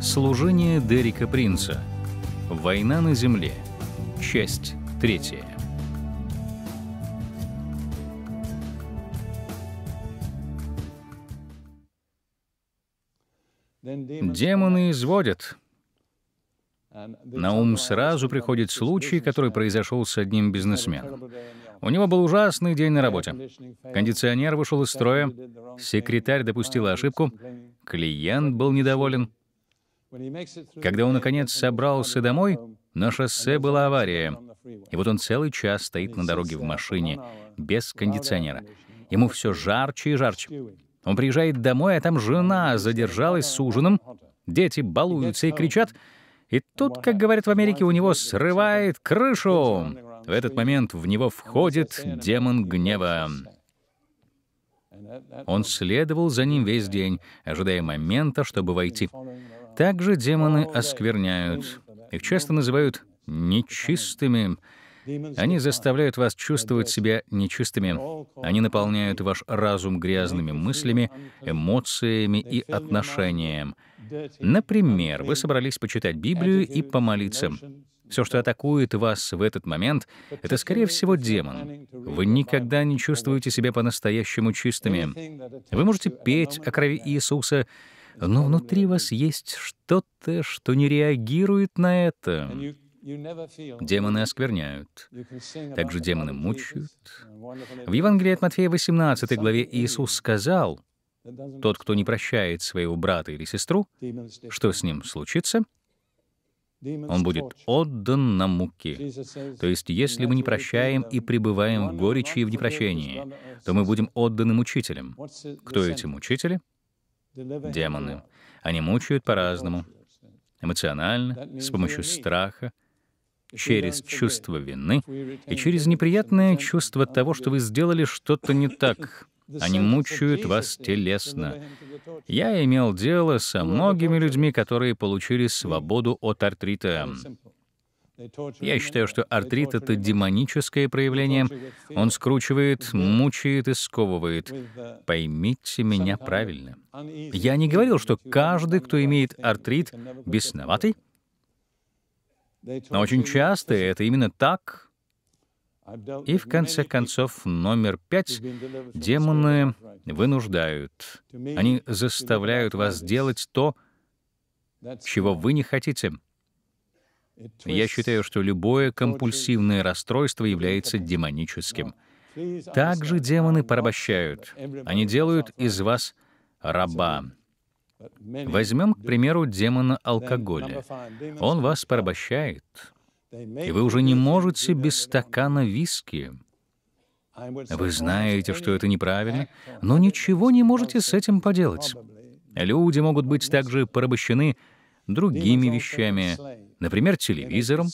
Служение Дерека Принца. Война на земле. Часть третья. Демоны изводят. На ум сразу приходит случай, который произошел с одним бизнесменом. У него был ужасный день на работе. Кондиционер вышел из строя, секретарь допустил ошибку, клиент был недоволен. Когда он, наконец, собрался домой, на шоссе была авария. И вот он целый час стоит на дороге в машине, без кондиционера. Ему все жарче и жарче. Он приезжает домой, а там жена задержалась с ужином, дети балуются и кричат. И тут, как говорят в Америке, у него срывает крышу. В этот момент в него входит демон гнева. Он следовал за ним весь день, ожидая момента, чтобы войти. Также демоны оскверняют. Их часто называют нечистыми. Они заставляют вас чувствовать себя нечистыми. Они наполняют ваш разум грязными мыслями, эмоциями и отношениями. Например, вы собрались почитать Библию и помолиться. Все, что атакует вас в этот момент, это, скорее всего, демон. Вы никогда не чувствуете себя по-настоящему чистыми. Вы можете петь о крови Иисуса но внутри вас есть что-то, что не реагирует на это. Демоны оскверняют. Также демоны мучают. В Евангелии от Матфея 18 главе Иисус сказал, «Тот, кто не прощает своего брата или сестру, что с ним случится?» Он будет отдан на муки. То есть, если мы не прощаем и пребываем в горечи и в непрощении, то мы будем отданы мучителям. Кто эти мучители? — демоны. Они мучают по-разному, эмоционально, с помощью страха, через чувство вины и через неприятное чувство того, что вы сделали что-то не так. Они мучают вас телесно. Я имел дело со многими людьми, которые получили свободу от артрита. Я считаю, что артрит — это демоническое проявление. Он скручивает, мучает и сковывает. Поймите меня правильно. Я не говорил, что каждый, кто имеет артрит, бесноватый. Но очень часто это именно так. И в конце концов, номер пять — демоны вынуждают. Они заставляют вас делать то, чего вы не хотите — я считаю, что любое компульсивное расстройство является демоническим. Также демоны порабощают. Они делают из вас раба. Возьмем, к примеру, демона алкоголя. Он вас порабощает, и вы уже не можете без стакана виски. Вы знаете, что это неправильно, но ничего не можете с этим поделать. Люди могут быть также порабощены другими вещами, например, телевизором.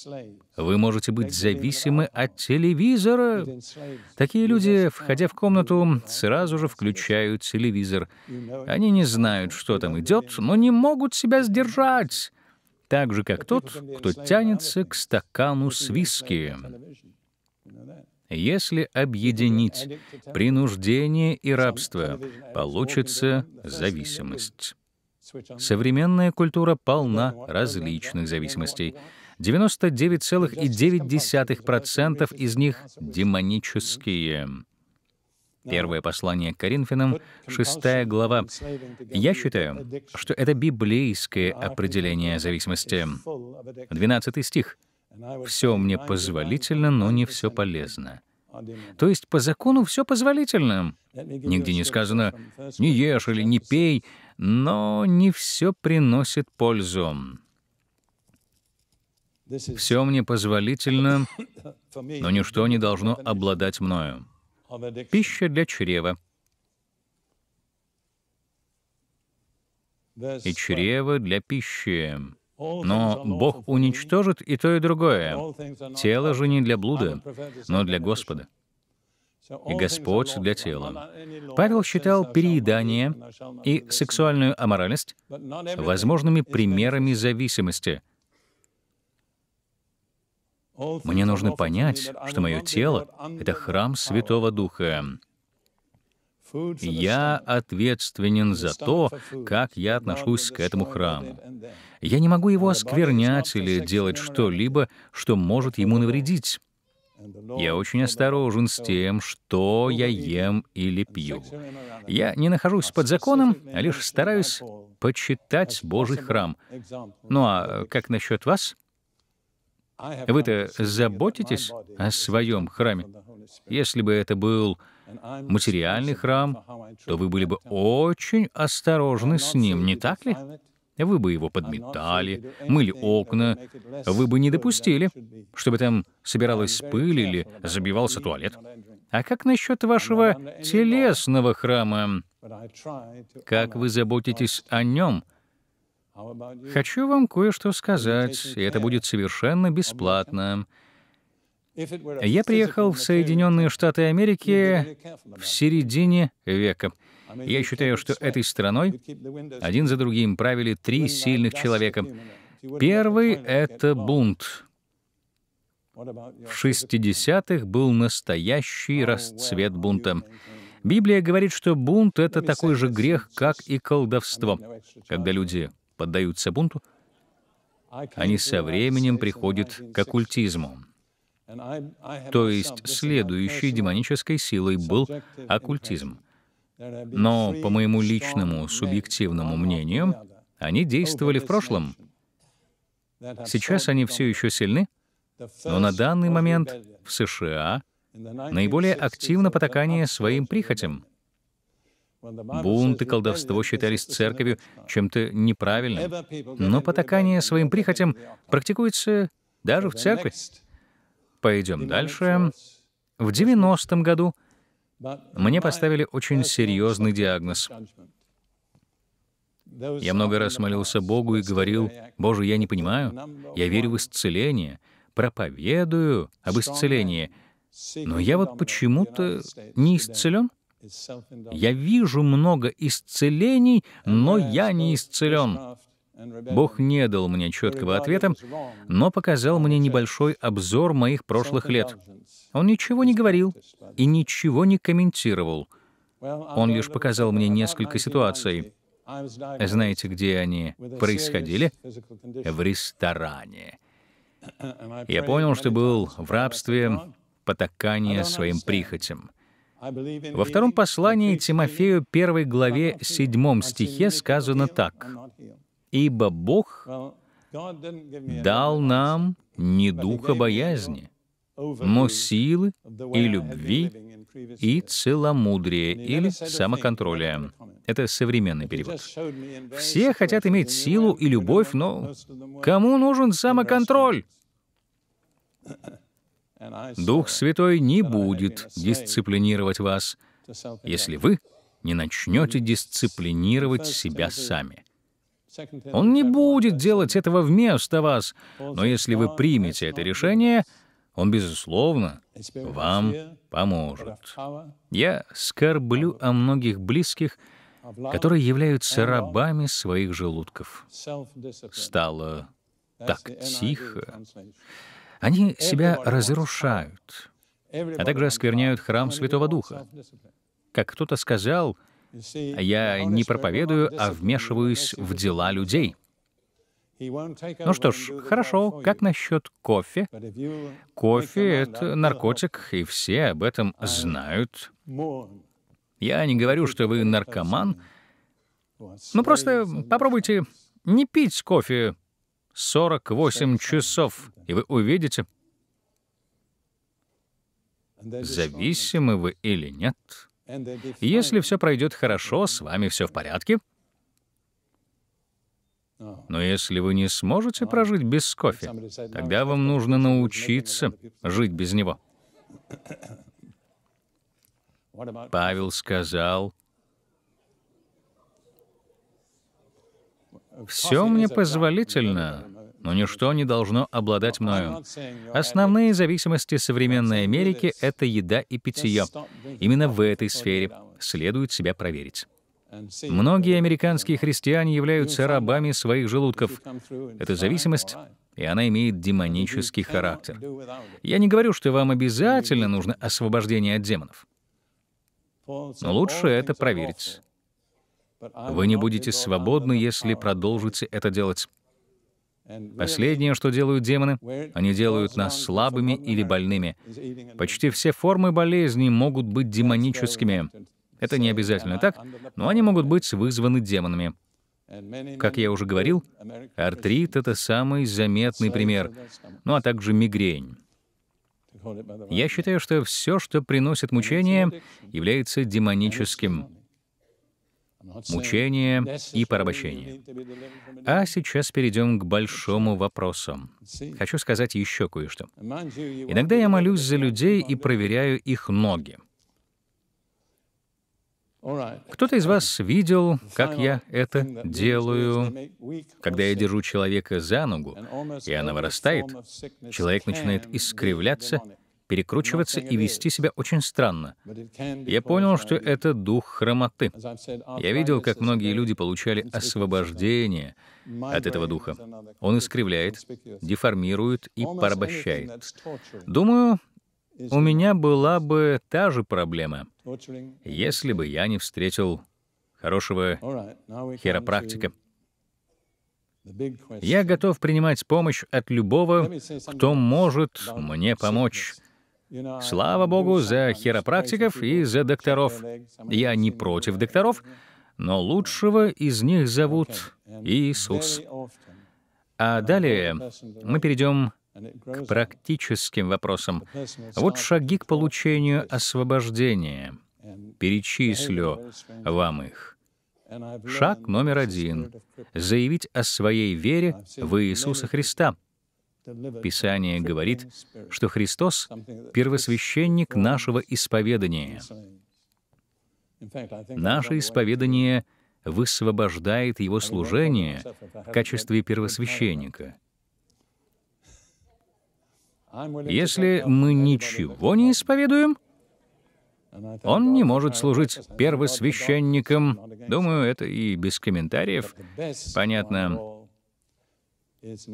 Вы можете быть зависимы от телевизора. Такие люди, входя в комнату, сразу же включают телевизор. Они не знают, что там идет, но не могут себя сдержать. Так же, как тот, кто тянется к стакану с виски. Если объединить принуждение и рабство, получится зависимость. Современная культура полна ну, а различных ну, зависимостей. 99,9% из них демонические. Первое послание к Коринфянам, 6 глава. Я считаю, что это библейское определение зависимости. 12 стих. «Все мне позволительно, но не все полезно». То есть по закону все позволительно. Нигде не сказано «не ешь» или «не пей», но не все приносит пользу. Все мне позволительно, но ничто не должно обладать мною. Пища для чрева. И чрево для пищи. Но Бог уничтожит и то, и другое. Тело же не для блуда, но для Господа и Господь для тела. Павел считал переедание и сексуальную аморальность возможными примерами зависимости. Мне нужно понять, что мое тело — это храм Святого Духа. Я ответственен за то, как я отношусь к этому храму. Я не могу его осквернять или делать что-либо, что может ему навредить. Я очень осторожен с тем, что я ем или пью. Я не нахожусь под законом, а лишь стараюсь почитать Божий храм. Ну а как насчет вас? Вы-то заботитесь о своем храме? Если бы это был материальный храм, то вы были бы очень осторожны с ним, не так ли? Вы бы его подметали, мыли окна. Вы бы не допустили, чтобы там собиралась пыль или забивался туалет. А как насчет вашего телесного храма? Как вы заботитесь о нем? Хочу вам кое-что сказать, и это будет совершенно бесплатно. Я приехал в Соединенные Штаты Америки в середине века — я считаю, что этой страной один за другим правили три сильных человека. Первый — это бунт. В 60-х был настоящий расцвет бунта. Библия говорит, что бунт — это такой же грех, как и колдовство. Когда люди поддаются бунту, они со временем приходят к оккультизму. То есть следующей демонической силой был оккультизм. Но, по моему личному субъективному мнению, они действовали в прошлом. Сейчас они все еще сильны, но на данный момент в США наиболее активно потакание своим прихотям. Бунт и колдовство считались церковью чем-то неправильным, но потакание своим прихотям практикуется даже в церкви. Пойдем дальше. В 90-м году мне поставили очень серьезный диагноз. Я много раз молился Богу и говорил, «Боже, я не понимаю, я верю в исцеление, проповедую об исцелении, но я вот почему-то не исцелен. Я вижу много исцелений, но я не исцелен». Бог не дал мне четкого ответа, но показал мне небольшой обзор моих прошлых лет. Он ничего не говорил и ничего не комментировал. Он лишь показал мне несколько ситуаций. Знаете, где они происходили? В ресторане. Я понял, что был в рабстве, потакание своим прихотям. Во втором послании Тимофею, первой главе, седьмом стихе сказано так ибо Бог дал нам не духа боязни, но силы и любви и целомудрия или самоконтроля. Это современный перевод. Все хотят иметь силу и любовь, но кому нужен самоконтроль? Дух Святой не будет дисциплинировать вас, если вы не начнете дисциплинировать себя сами. Он не будет делать этого вместо вас, но если вы примете это решение, он, безусловно, вам поможет. Я скорблю о многих близких, которые являются рабами своих желудков. Стало так тихо. Они себя разрушают, а также оскверняют храм Святого Духа. Как кто-то сказал — я не проповедую, а вмешиваюсь в дела людей. Ну что ж, хорошо, как насчет кофе? Кофе — это наркотик, и все об этом знают. Я не говорю, что вы наркоман, ну просто попробуйте не пить кофе 48 часов, и вы увидите, зависимы вы или нет, если все пройдет хорошо, с вами все в порядке. Но если вы не сможете прожить без кофе, тогда вам нужно научиться жить без него. Павел сказал, «Все мне позволительно, но ничто не должно обладать мною. Основные зависимости современной Америки — это еда и питье. Именно в этой сфере следует себя проверить. Многие американские христиане являются рабами своих желудков. Это зависимость, и она имеет демонический характер. Я не говорю, что вам обязательно нужно освобождение от демонов. Но лучше это проверить. Вы не будете свободны, если продолжите это делать. Последнее, что делают демоны, они делают нас слабыми или больными. Почти все формы болезней могут быть демоническими. Это не обязательно uh, так, но они могут быть вызваны демонами. Как я уже говорил, артрит — это самый заметный пример, ну а также мигрень. Я считаю, что все, что приносит мучение, является демоническим. Мучение и порабощение. А сейчас перейдем к большому вопросу. Хочу сказать еще кое-что. Иногда я молюсь за людей и проверяю их ноги. Кто-то из вас видел, как я это делаю, когда я держу человека за ногу, и она вырастает. Человек начинает искривляться, перекручиваться и вести себя очень странно. Я понял, что это дух хромоты. Я видел, как многие люди получали освобождение от этого духа. Он искривляет, деформирует и порабощает. Думаю, у меня была бы та же проблема, если бы я не встретил хорошего хиропрактика. Я готов принимать помощь от любого, кто может мне помочь. Слава Богу за хиропрактиков и за докторов. Я не против докторов, но лучшего из них зовут Иисус. А далее мы перейдем к практическим вопросам. Вот шаги к получению освобождения. Перечислю вам их. Шаг номер один — заявить о своей вере в Иисуса Христа — Писание говорит, что Христос — первосвященник нашего исповедания. Наше исповедание высвобождает его служение в качестве первосвященника. Если мы ничего не исповедуем, он не может служить первосвященником. Думаю, это и без комментариев. Понятно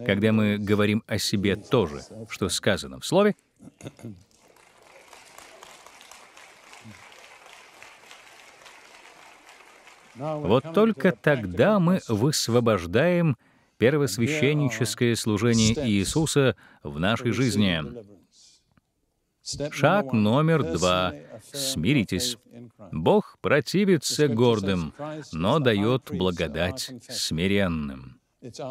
когда мы говорим о себе то же, что сказано в слове, вот только тогда мы высвобождаем первосвященническое служение Иисуса в нашей жизни. Шаг номер два. Смиритесь. Бог противится гордым, но дает благодать смиренным.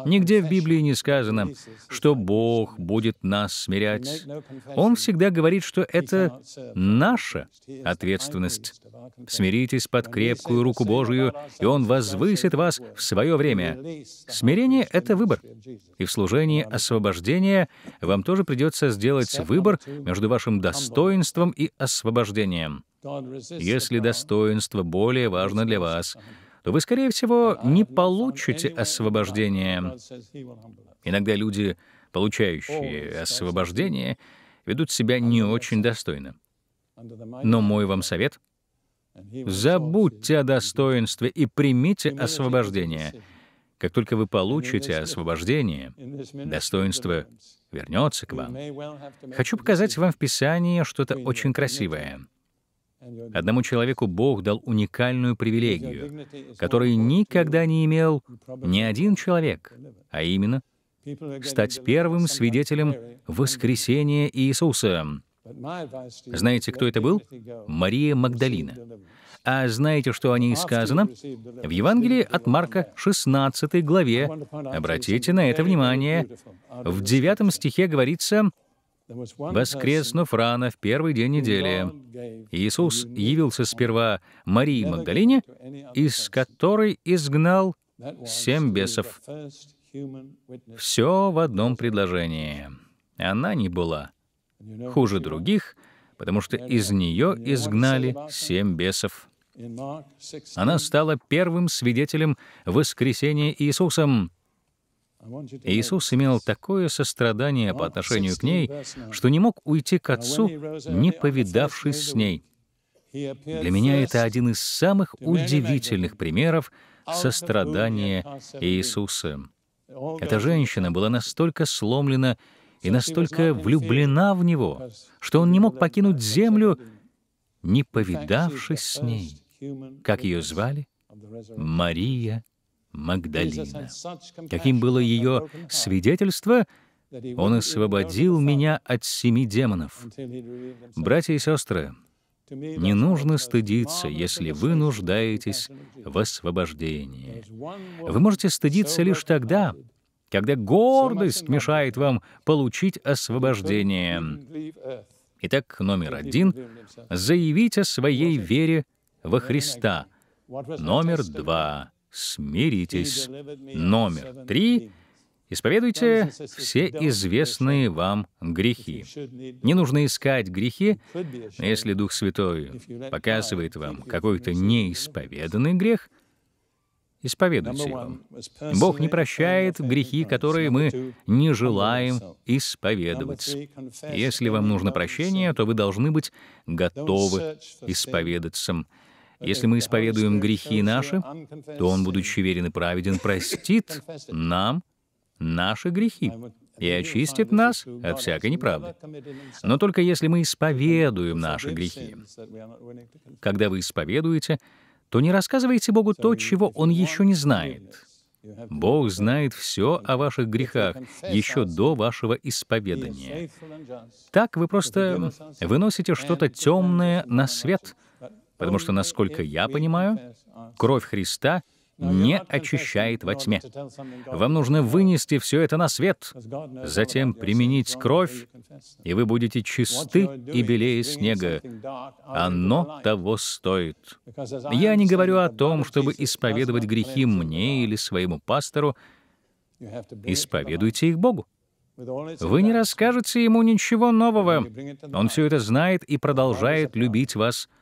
Нигде в Библии не сказано, что Бог будет нас смирять. Он всегда говорит, что это наша ответственность. Смиритесь под крепкую руку Божию, и Он возвысит вас в свое время. Смирение — это выбор. И в служении освобождения вам тоже придется сделать выбор между вашим достоинством и освобождением. Если достоинство более важно для вас, то вы, скорее всего, не получите освобождение. Иногда люди, получающие освобождение, ведут себя не очень достойно. Но мой вам совет — забудьте о достоинстве и примите освобождение. Как только вы получите освобождение, достоинство вернется к вам. Хочу показать вам в Писании что-то очень красивое — Одному человеку Бог дал уникальную привилегию, которой никогда не имел ни один человек, а именно стать первым свидетелем воскресения Иисуса. Знаете, кто это был? Мария Магдалина. А знаете, что о ней сказано? В Евангелии от Марка 16 главе, обратите на это внимание, в 9 стихе говорится Воскреснув рано в первый день недели, Иисус явился сперва Марии Магдалине, из которой изгнал семь бесов. Все в одном предложении. Она не была хуже других, потому что из нее изгнали семь бесов. Она стала первым свидетелем воскресения Иисусом, Иисус имел такое сострадание по отношению к ней, что не мог уйти к Отцу, не повидавшись с ней. Для меня это один из самых удивительных примеров сострадания Иисуса. Эта женщина была настолько сломлена и настолько влюблена в Него, что Он не мог покинуть землю, не повидавшись с ней. Как ее звали? Мария Магдалина. Каким было ее свидетельство, он освободил меня от семи демонов. Братья и сестры, не нужно стыдиться, если вы нуждаетесь в освобождении. Вы можете стыдиться лишь тогда, когда гордость мешает вам получить освобождение. Итак, номер один — заявить о своей вере во Христа. Номер два — смиритесь. Номер три — исповедуйте все известные вам грехи. Не нужно искать грехи, но если Дух Святой показывает вам какой-то неисповеданный грех — исповедуйте его. Бог не прощает грехи, которые мы не желаем исповедовать. Если вам нужно прощение, то вы должны быть готовы исповедаться. Если мы исповедуем грехи наши, то Он, будучи верен и праведен, простит нам наши грехи и очистит нас от всякой неправды. Но только если мы исповедуем наши грехи. Когда вы исповедуете, то не рассказывайте Богу то, чего Он еще не знает. Бог знает все о ваших грехах еще до вашего исповедания. Так вы просто выносите что-то темное на свет — Потому что, насколько я понимаю, кровь Христа не очищает во тьме. Вам нужно вынести все это на свет, затем применить кровь, и вы будете чисты и белее снега. Оно того стоит. Я не говорю о том, чтобы исповедовать грехи мне или своему пастору. Исповедуйте их Богу. Вы не расскажете ему ничего нового. Он все это знает и продолжает любить вас —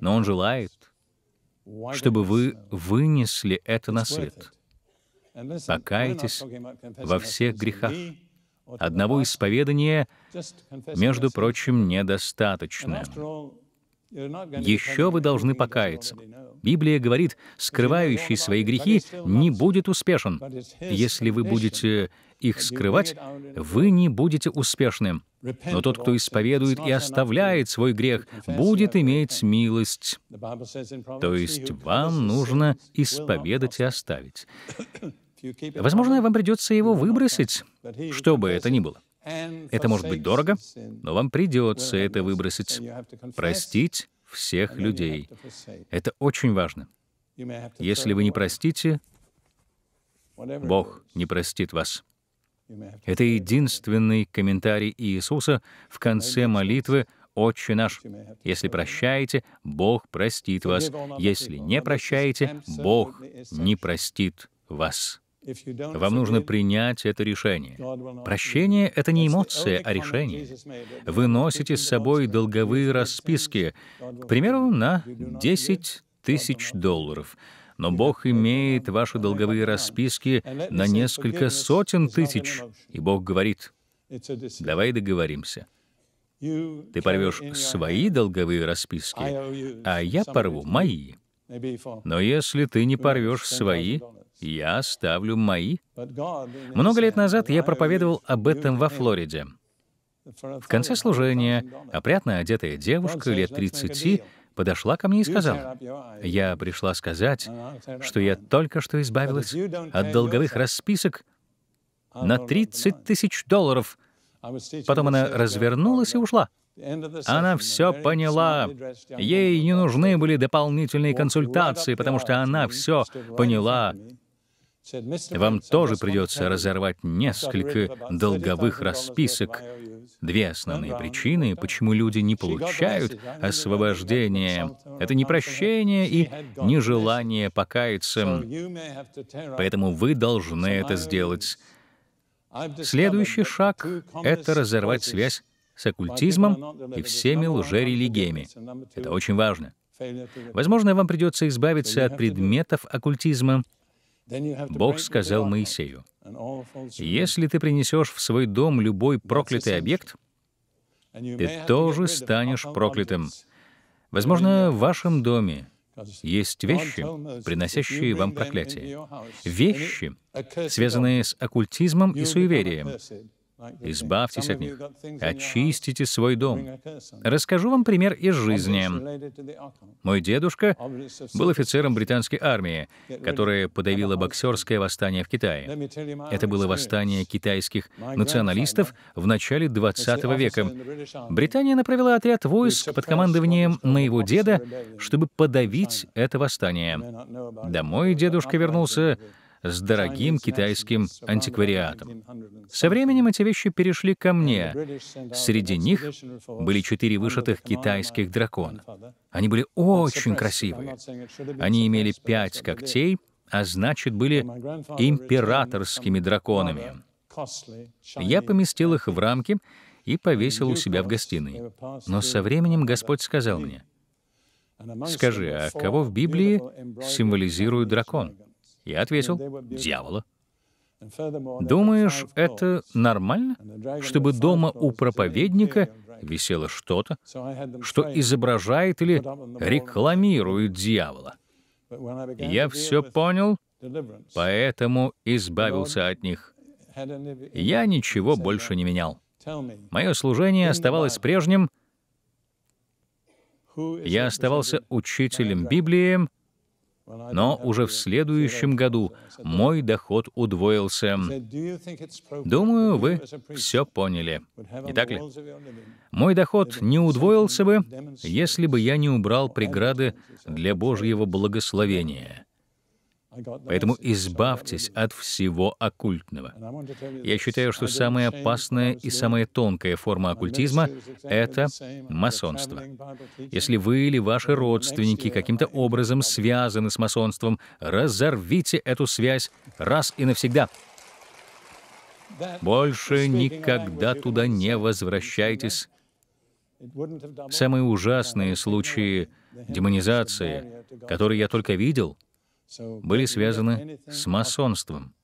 но Он желает, чтобы вы вынесли это на свет. Покайтесь во всех грехах. Одного исповедания, между прочим, недостаточно. Еще вы должны покаяться. Библия говорит, скрывающий свои грехи не будет успешен. Если вы будете их скрывать, вы не будете успешным, Но тот, кто исповедует и оставляет свой грех, будет иметь милость. То есть вам нужно исповедать и оставить. Возможно, вам придется его выбросить, что бы это ни было. Это может быть дорого, но вам придется это выбросить, простить всех людей. Это очень важно. Если вы не простите, Бог не простит вас. Это единственный комментарий Иисуса в конце молитвы «Отче наш». Если прощаете, Бог простит вас. Если не прощаете, Бог не простит вас. Вам нужно принять это решение. Прощение — это не эмоция, а решение. Вы носите с собой долговые расписки, к примеру, на 10 тысяч долларов — но Бог имеет ваши долговые расписки на несколько сотен тысяч, и Бог говорит, давай договоримся. Ты порвешь свои долговые расписки, а я порву мои. Но если ты не порвешь свои, я оставлю мои. Много лет назад я проповедовал об этом во Флориде. В конце служения опрятно одетая девушка лет 30 подошла ко мне и сказала, «Я пришла сказать, что я только что избавилась от долговых расписок на 30 тысяч долларов». Потом она развернулась и ушла. Она все поняла. Ей не нужны были дополнительные консультации, потому что она все поняла. Вам тоже придется разорвать несколько долговых расписок. Две основные причины, почему люди не получают освобождение, это непрощение и нежелание покаяться. Поэтому вы должны это сделать. Следующий шаг — это разорвать связь с оккультизмом и всеми лжерелигиями. Это очень важно. Возможно, вам придется избавиться от предметов оккультизма — Бог сказал Моисею, «Если ты принесешь в свой дом любой проклятый объект, ты тоже станешь проклятым. Возможно, в вашем доме есть вещи, приносящие вам проклятие. Вещи, связанные с оккультизмом и суеверием. Избавьтесь от них. Очистите свой дом. Расскажу вам пример из жизни. Мой дедушка был офицером британской армии, которая подавила боксерское восстание в Китае. Это было восстание китайских националистов в начале 20 века. Британия направила отряд войск под командованием моего деда, чтобы подавить это восстание. Домой дедушка вернулся с дорогим китайским антиквариатом. Со временем эти вещи перешли ко мне. Среди них были четыре вышитых китайских дракона. Они были очень красивые. Они имели пять когтей, а значит, были императорскими драконами. Я поместил их в рамки и повесил у себя в гостиной. Но со временем Господь сказал мне, «Скажи, а кого в Библии символизирует дракон?» Я ответил, дьявола. Думаешь, это нормально, чтобы дома у проповедника висело что-то, что изображает или рекламирует дьявола? Я все понял, поэтому избавился от них. Я ничего больше не менял. Мое служение оставалось прежним. Я оставался учителем Библии, но уже в следующем году мой доход удвоился. Думаю, вы все поняли. Не так ли? Мой доход не удвоился бы, если бы я не убрал преграды для Божьего благословения — Поэтому избавьтесь от всего оккультного. Я считаю, что самая опасная и самая тонкая форма оккультизма — это масонство. Если вы или ваши родственники каким-то образом связаны с масонством, разорвите эту связь раз и навсегда. Больше никогда туда не возвращайтесь. Самые ужасные случаи демонизации, которые я только видел — были связаны с масонством.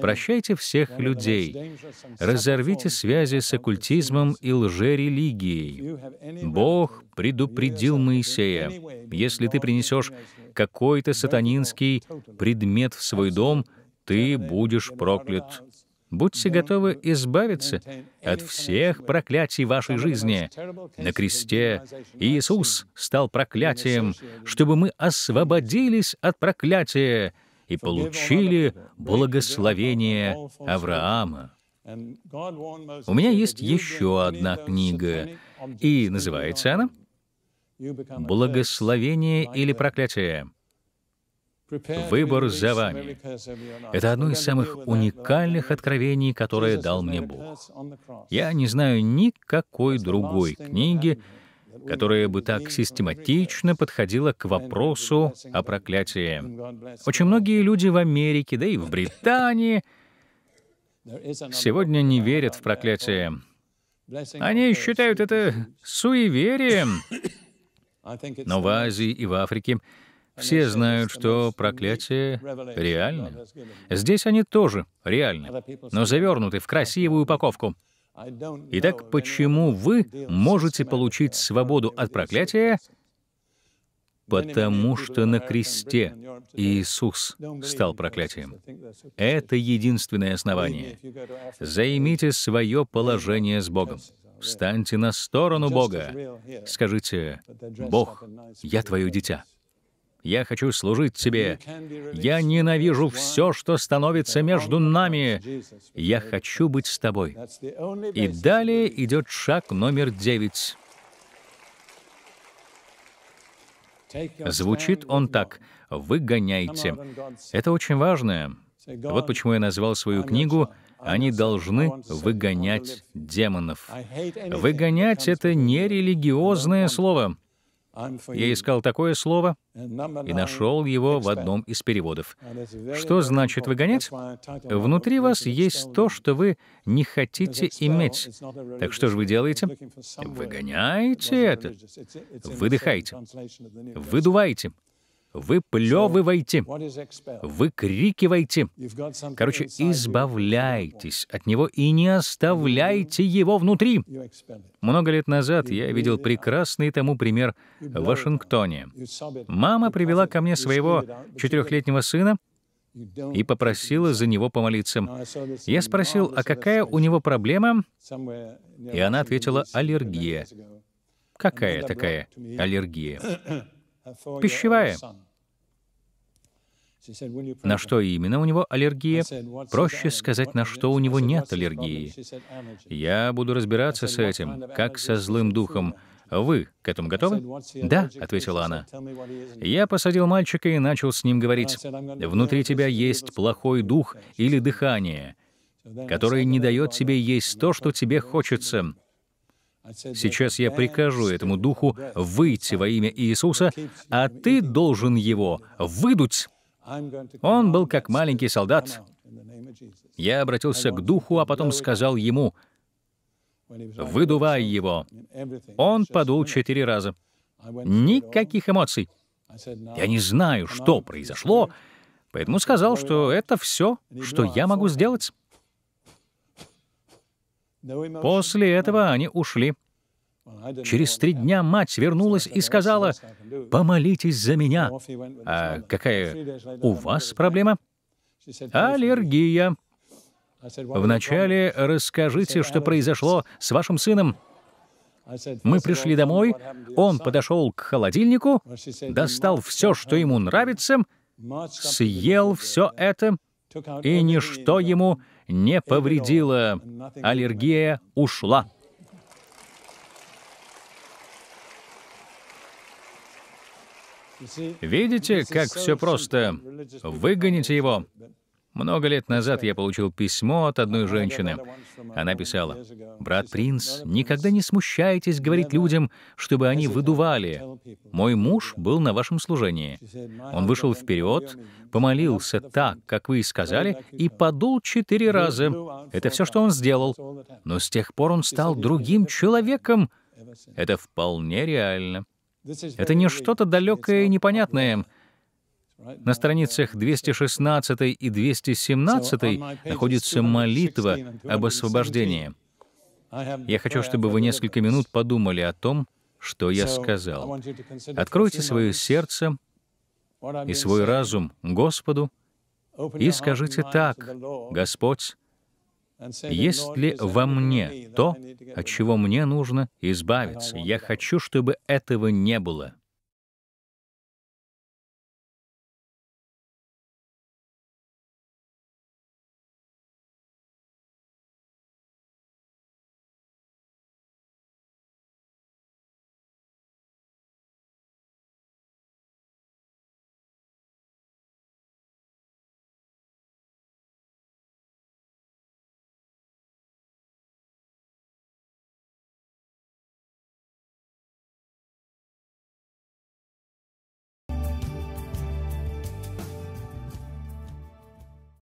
Прощайте всех людей, разорвите связи с оккультизмом и лжерелигией. Бог предупредил Моисея, если ты принесешь какой-то сатанинский предмет в свой дом, ты будешь проклят. Будьте готовы избавиться от всех проклятий вашей жизни. На кресте Иисус стал проклятием, чтобы мы освободились от проклятия и получили благословение Авраама. У меня есть еще одна книга, и называется она «Благословение или проклятие». Выбор за вами. Это одно из самых уникальных откровений, которое дал мне Бог. Я не знаю никакой другой книги, которая бы так систематично подходила к вопросу о проклятии. Очень многие люди в Америке, да и в Британии сегодня не верят в проклятие. Они считают это суеверием. Но в Азии и в Африке — все знают, что проклятие реально. Здесь они тоже реальны, но завернуты в красивую упаковку. Итак, почему вы можете получить свободу от проклятия, потому что на кресте Иисус стал проклятием. Это единственное основание. Займите свое положение с Богом. Встаньте на сторону Бога. Скажите, «Бог, я твое дитя». Я хочу служить Тебе. Я ненавижу все, что становится между нами. Я хочу быть с Тобой». И далее идет шаг номер девять. Звучит он так «выгоняйте». Это очень важное. Вот почему я назвал свою книгу «Они должны выгонять демонов». «Выгонять» — это не религиозное слово. Я искал такое слово и нашел его в одном из переводов. Что значит выгонять? Внутри вас есть то, что вы не хотите иметь. Так что же вы делаете? Выгоняете это. Выдыхаете. Выдуваете выплевывайте, выкрикивайте. Короче, избавляйтесь от него и не оставляйте его внутри. Много лет назад я видел прекрасный тому пример в Вашингтоне. Мама привела ко мне своего четырехлетнего сына, и попросила за него помолиться. Я спросил, а какая у него проблема? И она ответила, аллергия. Какая такая аллергия? Пищевая. На что именно у него аллергия? Проще сказать, на что у него нет аллергии. Я буду разбираться с этим, как со злым духом. Вы к этому готовы? Да, ответила она. Я посадил мальчика и начал с ним говорить. Внутри тебя есть плохой дух или дыхание, которое не дает тебе есть то, что тебе хочется. Сейчас я прикажу этому духу выйти во имя Иисуса, а ты должен его выдуть. Он был как маленький солдат. Я обратился к духу, а потом сказал ему, «Выдувай его». Он подул четыре раза. Никаких эмоций. Я не знаю, что произошло, поэтому сказал, что это все, что я могу сделать. После этого они ушли. Через три дня мать вернулась и сказала, «Помолитесь за меня». «А какая у вас проблема?» «Аллергия». «Вначале расскажите, что произошло с вашим сыном». Мы пришли домой, он подошел к холодильнику, достал все, что ему нравится, съел все это, и ничто ему не повредило. Аллергия ушла. Видите, как все просто. Выгоните его. Много лет назад я получил письмо от одной женщины. Она писала, «Брат Принц, никогда не смущайтесь говорить людям, чтобы они выдували. Мой муж был на вашем служении. Он вышел вперед, помолился так, как вы и сказали, и подул четыре раза. Это все, что он сделал. Но с тех пор он стал другим человеком. Это вполне реально». Это не что-то далекое и непонятное. На страницах 216 и 217 находится молитва об освобождении. Я хочу, чтобы вы несколько минут подумали о том, что я сказал. Откройте свое сердце и свой разум Господу и скажите так, «Господь, есть ли во мне то, от чего мне нужно избавиться? Я хочу, чтобы этого не было.